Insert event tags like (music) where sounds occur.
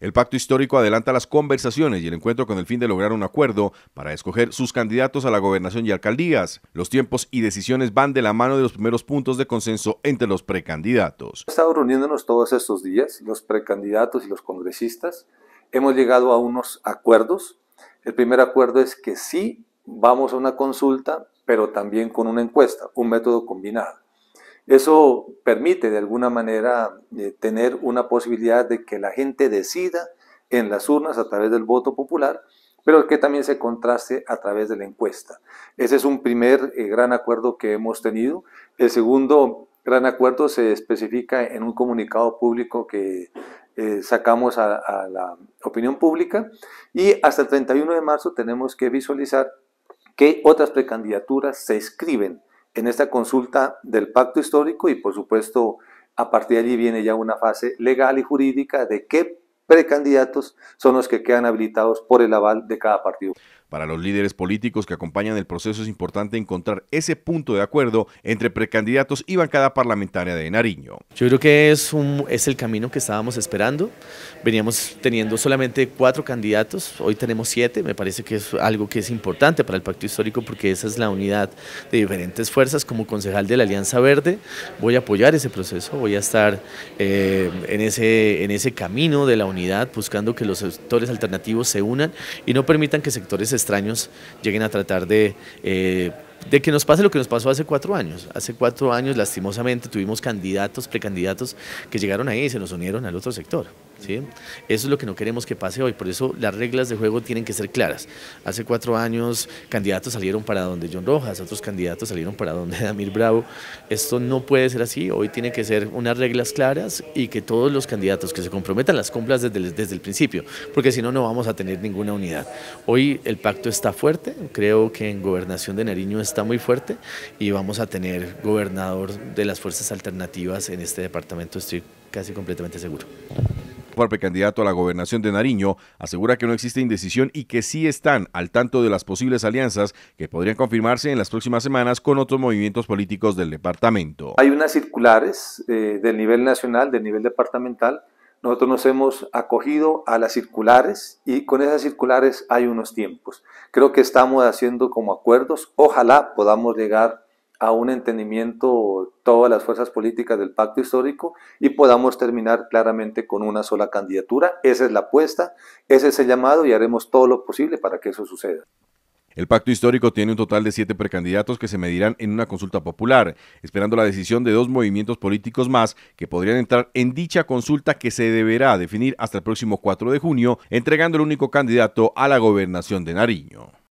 El pacto histórico adelanta las conversaciones y el encuentro con el fin de lograr un acuerdo para escoger sus candidatos a la gobernación y alcaldías. Los tiempos y decisiones van de la mano de los primeros puntos de consenso entre los precandidatos. Hemos estado reuniéndonos todos estos días, los precandidatos y los congresistas. Hemos llegado a unos acuerdos. El primer acuerdo es que sí vamos a una consulta, pero también con una encuesta, un método combinado. Eso permite de alguna manera eh, tener una posibilidad de que la gente decida en las urnas a través del voto popular, pero que también se contraste a través de la encuesta. Ese es un primer eh, gran acuerdo que hemos tenido. El segundo gran acuerdo se especifica en un comunicado público que eh, sacamos a, a la opinión pública y hasta el 31 de marzo tenemos que visualizar qué otras precandidaturas se escriben en esta consulta del pacto histórico y por supuesto a partir de allí viene ya una fase legal y jurídica de qué precandidatos son los que quedan habilitados por el aval de cada partido. Para los líderes políticos que acompañan el proceso es importante encontrar ese punto de acuerdo entre precandidatos y bancada parlamentaria de Nariño. Yo creo que es, un, es el camino que estábamos esperando. Veníamos teniendo solamente cuatro candidatos, hoy tenemos siete. Me parece que es algo que es importante para el pacto histórico porque esa es la unidad de diferentes fuerzas. Como concejal de la Alianza Verde voy a apoyar ese proceso, voy a estar eh, en, ese, en ese camino de la unidad buscando que los sectores alternativos se unan y no permitan que sectores extraños lleguen a tratar de... Eh, de que nos pase lo que nos pasó hace cuatro años. Hace cuatro años, lastimosamente, tuvimos candidatos, precandidatos que llegaron ahí y se nos unieron al otro sector. ¿sí? Eso es lo que no queremos que pase hoy. Por eso las reglas de juego tienen que ser claras. Hace cuatro años, candidatos salieron para donde John Rojas, otros candidatos salieron para donde (laughs) Damir Bravo. Esto no puede ser así. Hoy tiene que ser unas reglas claras y que todos los candidatos que se comprometan las cumplan desde desde el principio, porque si no, no vamos a tener ninguna unidad. Hoy el pacto está fuerte. Creo que en Gobernación de Nariño es está muy fuerte y vamos a tener gobernador de las fuerzas alternativas en este departamento, estoy casi completamente seguro. Parpe, candidato a la gobernación de Nariño, asegura que no existe indecisión y que sí están al tanto de las posibles alianzas que podrían confirmarse en las próximas semanas con otros movimientos políticos del departamento. Hay unas circulares eh, del nivel nacional, del nivel departamental, nosotros nos hemos acogido a las circulares y con esas circulares hay unos tiempos. Creo que estamos haciendo como acuerdos. Ojalá podamos llegar a un entendimiento todas las fuerzas políticas del pacto histórico y podamos terminar claramente con una sola candidatura. Esa es la apuesta, ese es el llamado y haremos todo lo posible para que eso suceda. El pacto histórico tiene un total de siete precandidatos que se medirán en una consulta popular, esperando la decisión de dos movimientos políticos más que podrían entrar en dicha consulta que se deberá definir hasta el próximo 4 de junio, entregando el único candidato a la gobernación de Nariño.